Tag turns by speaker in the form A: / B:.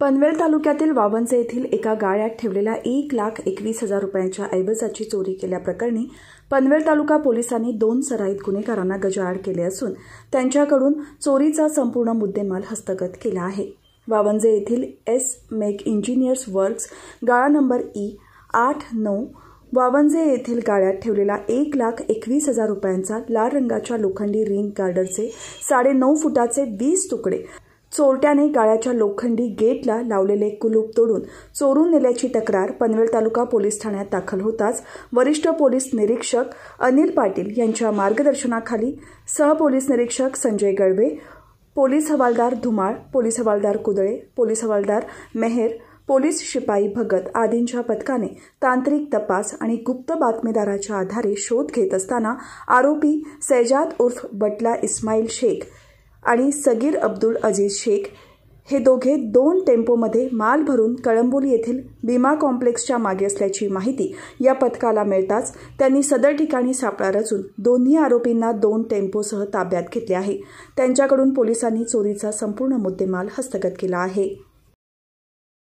A: पनवेल तालुक्यातील वावंजे येथील एका गाळ्यात ठेवलेल्या एक लाख एकवीस हजार रुपयांच्या ऐवजाची चोरी केल्याप्रकरणी पनवेल तालुका पोलिसांनी दोन सराईत गुन्हेगारांना गजाआड केले असून त्यांच्याकडून चोरीचा संपूर्ण मुद्देमाल हस्तगत केला आहे वावंजे येथील एस मेक इंजिनियर्स वर्क्स गाळा नंबर ई आठ नऊ वावंजे येथील गाळ्यात ठेवलेला एक लाख एकवीस हजार रुपयांचा लाल रंगाच्या लोखंडी रिंग गार्डरचे साडेनऊ फुटाचे वीस तुकडे चोरट्याने गाळ्याच्या लोखंडी गेटला लावलेले कुलूप तोडून चोरून नेल्याची तक्रार पनवेल तालुका पोलीस ठाण्यात दाखल होताच वरिष्ठ पोलीस निरीक्षक अनिल पाटील यांच्या मार्गदर्शनाखाली सहपोलीस निरीक्षक संजय गळवे पोलीस हवालदार धुमाळ पोलीस हवालदार कुदळे पोलीस हवालदार मेहेर पोलीस शिपाई भगत आदींच्या पथकाने तांत्रिक तपास आणि गुप्त बातमीदाराच्या आधारे शोध घेत असताना आरोपी सैजाद उर्फ बटला इस्माईल शेख आणि सगीर अब्दुल अजीज शेख हे दोघे दोन टेम्पोमध्ये माल भरून कळंबोली येथील बीमा कॉम्प्लेक्सच्या मागे असल्याची माहिती या पथकाला मिळताच त्यांनी सदर ठिकाणी सापळा रचून दोन्ही आरोपींना दोन टेम्पोसह ताब्यात घेतले आहे त्यांच्याकडून पोलिसांनी चोरीचा संपूर्ण मुद्देमाल हस्तगत केला आहे